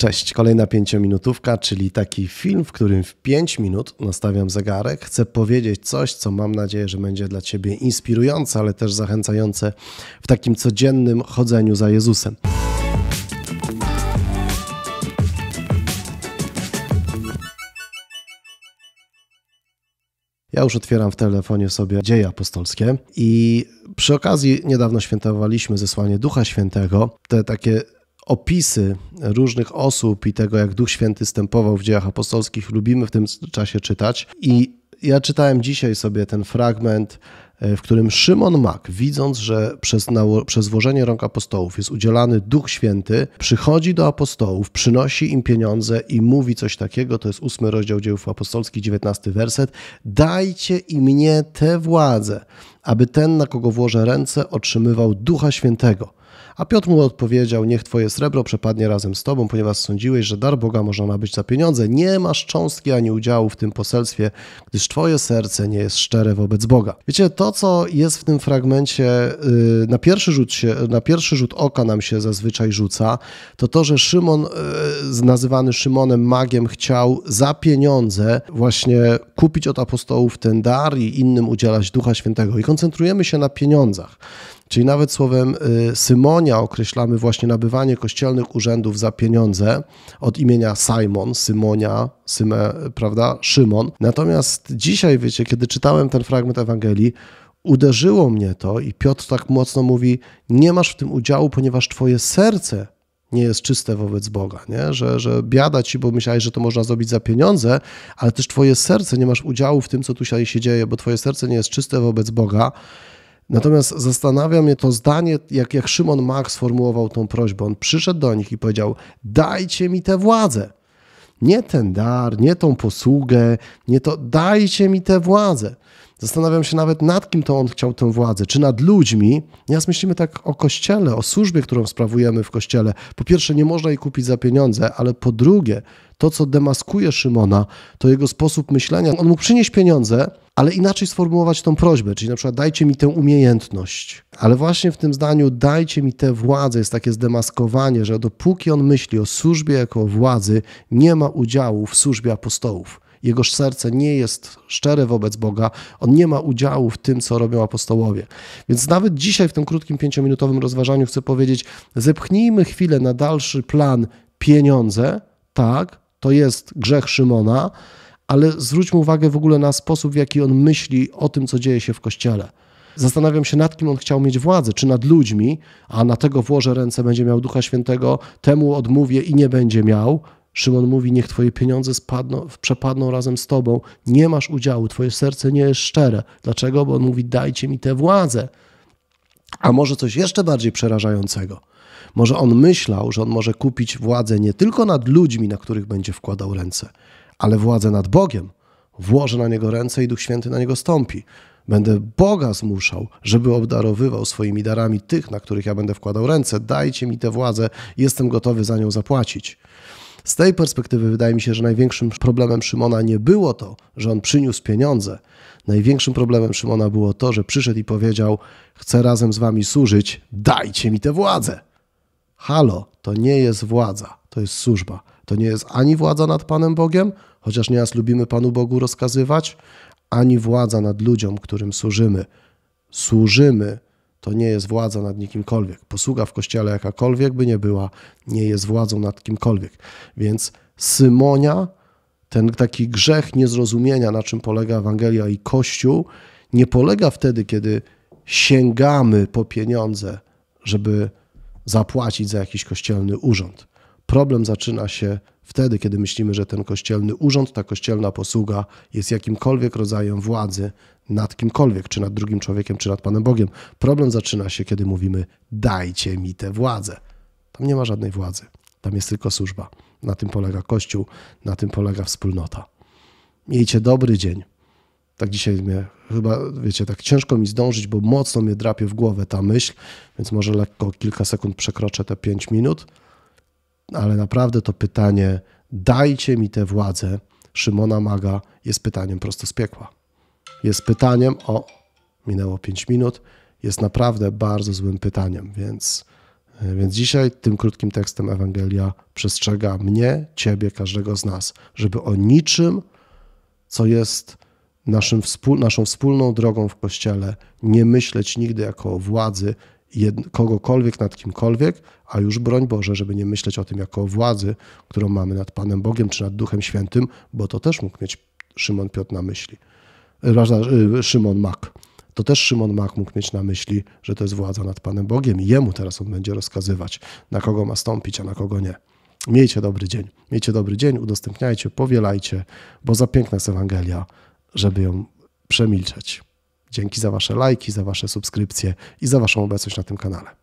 Cześć, kolejna pięciominutówka, czyli taki film, w którym w 5 minut nastawiam zegarek, chcę powiedzieć coś, co mam nadzieję, że będzie dla Ciebie inspirujące, ale też zachęcające w takim codziennym chodzeniu za Jezusem. Ja już otwieram w telefonie sobie dzieje apostolskie i przy okazji niedawno świętowaliśmy zesłanie Ducha Świętego. Te takie opisy różnych osób i tego, jak Duch Święty stępował w dziejach apostolskich, lubimy w tym czasie czytać. I ja czytałem dzisiaj sobie ten fragment E, w którym Szymon Mak, widząc, że przez, nało, przez włożenie rąk apostołów jest udzielany Duch Święty, przychodzi do apostołów, przynosi im pieniądze i mówi coś takiego, to jest ósmy rozdział dziejów apostolskich, dziewiętnasty werset, dajcie i mnie tę władzę, aby ten, na kogo włożę ręce, otrzymywał Ducha Świętego. A Piotr mu odpowiedział: Niech twoje srebro przepadnie razem z tobą, ponieważ sądziłeś, że dar Boga można nabyć za pieniądze. Nie masz cząstki ani udziału w tym poselstwie, gdyż twoje serce nie jest szczere wobec Boga. Wiecie, to to, co jest w tym fragmencie y, na pierwszy, rzut się, na pierwszy rzut oka nam się zazwyczaj rzuca, to to, że Szymon, y, nazywany Szymonem Magiem, chciał za pieniądze właśnie kupić od apostołów ten dar i innym udzielać Ducha Świętego. I koncentrujemy się na pieniądzach. Czyli nawet słowem y, Symonia określamy właśnie nabywanie kościelnych urzędów za pieniądze od imienia Simon, Symonia, Syme, prawda, Szymon. Natomiast dzisiaj, wiecie, kiedy czytałem ten fragment Ewangelii, uderzyło mnie to i Piotr tak mocno mówi: Nie masz w tym udziału, ponieważ twoje serce nie jest czyste wobec Boga, nie? Że, że biada ci, bo myślałeś, że to można zrobić za pieniądze, ale też twoje serce nie masz udziału w tym, co tu się dzieje, bo twoje serce nie jest czyste wobec Boga. Natomiast zastanawia mnie to zdanie, jak, jak Szymon Mach sformułował tą prośbę. On przyszedł do nich i powiedział: Dajcie mi tę władzę. Nie ten dar, nie tą posługę, nie to, dajcie mi tę władzę. Zastanawiam się nawet nad kim to on chciał tę władzę, czy nad ludźmi. Nieraz myślimy tak o kościele, o służbie, którą sprawujemy w kościele. Po pierwsze, nie można jej kupić za pieniądze, ale po drugie, to, co demaskuje Szymona, to jego sposób myślenia. On mógł przynieść pieniądze, ale inaczej sformułować tą prośbę, czyli na przykład dajcie mi tę umiejętność. Ale właśnie w tym zdaniu dajcie mi tę władzę jest takie zdemaskowanie, że dopóki on myśli o służbie jako o władzy, nie ma udziału w służbie apostołów jego serce nie jest szczere wobec Boga, on nie ma udziału w tym, co robią apostołowie. Więc nawet dzisiaj w tym krótkim pięciominutowym rozważaniu chcę powiedzieć, zepchnijmy chwilę na dalszy plan pieniądze, tak, to jest grzech Szymona, ale zwróćmy uwagę w ogóle na sposób, w jaki on myśli o tym, co dzieje się w kościele. Zastanawiam się, nad kim on chciał mieć władzę, czy nad ludźmi, a na tego włożę ręce, będzie miał Ducha Świętego, temu odmówię i nie będzie miał. Szymon mówi, niech twoje pieniądze spadną, przepadną razem z tobą, nie masz udziału, twoje serce nie jest szczere. Dlaczego? Bo on mówi, dajcie mi tę władzę. A może coś jeszcze bardziej przerażającego? Może on myślał, że on może kupić władzę nie tylko nad ludźmi, na których będzie wkładał ręce, ale władzę nad Bogiem. Włożę na niego ręce i Duch Święty na niego stąpi. Będę Boga zmuszał, żeby obdarowywał swoimi darami tych, na których ja będę wkładał ręce. Dajcie mi tę władzę, jestem gotowy za nią zapłacić. Z tej perspektywy wydaje mi się, że największym problemem Szymona nie było to, że on przyniósł pieniądze. Największym problemem Szymona było to, że przyszedł i powiedział: Chcę razem z wami służyć, dajcie mi tę władzę. Halo, to nie jest władza, to jest służba. To nie jest ani władza nad Panem Bogiem, chociaż nieraz lubimy Panu Bogu rozkazywać, ani władza nad ludziom, którym służymy. Służymy to nie jest władza nad nikimkolwiek. Posługa w kościele jakakolwiek by nie była, nie jest władzą nad kimkolwiek. Więc Symonia, ten taki grzech niezrozumienia, na czym polega Ewangelia i Kościół, nie polega wtedy, kiedy sięgamy po pieniądze, żeby zapłacić za jakiś kościelny urząd. Problem zaczyna się Wtedy, kiedy myślimy, że ten kościelny urząd, ta kościelna posługa jest jakimkolwiek rodzajem władzy nad kimkolwiek, czy nad drugim człowiekiem, czy nad Panem Bogiem. Problem zaczyna się, kiedy mówimy: dajcie mi tę władzę. Tam nie ma żadnej władzy, tam jest tylko służba. Na tym polega Kościół, na tym polega wspólnota. Miejcie dobry dzień. Tak dzisiaj mnie chyba, wiecie, tak ciężko mi zdążyć, bo mocno mnie drapie w głowę ta myśl, więc może lekko kilka sekund przekroczę te pięć minut ale naprawdę to pytanie dajcie mi tę władzę Szymona Maga jest pytaniem prosto z piekła. Jest pytaniem o, minęło 5 minut, jest naprawdę bardzo złym pytaniem, więc, e, więc dzisiaj tym krótkim tekstem Ewangelia przestrzega mnie, ciebie, każdego z nas, żeby o niczym, co jest naszym, naszą wspólną drogą w Kościele, nie myśleć nigdy jako o władzy jed- kogokolwiek nad kimkolwiek, a już broń Boże, żeby nie myśleć o tym jako o władzy, którą mamy nad Panem Bogiem czy nad Duchem Świętym, bo to też mógł mieć Szymon Piotr na myśli. E, e, Szymon Mak. To też Szymon Mak mógł mieć na myśli, że to jest władza nad Panem Bogiem i jemu teraz on będzie rozkazywać, na kogo ma stąpić, a na kogo nie. Miejcie dobry dzień. Miejcie dobry dzień, udostępniajcie, powielajcie, bo za piękna jest Ewangelia, żeby ją przemilczeć. Dzięki za Wasze lajki, za Wasze subskrypcje i za Waszą obecność na tym kanale.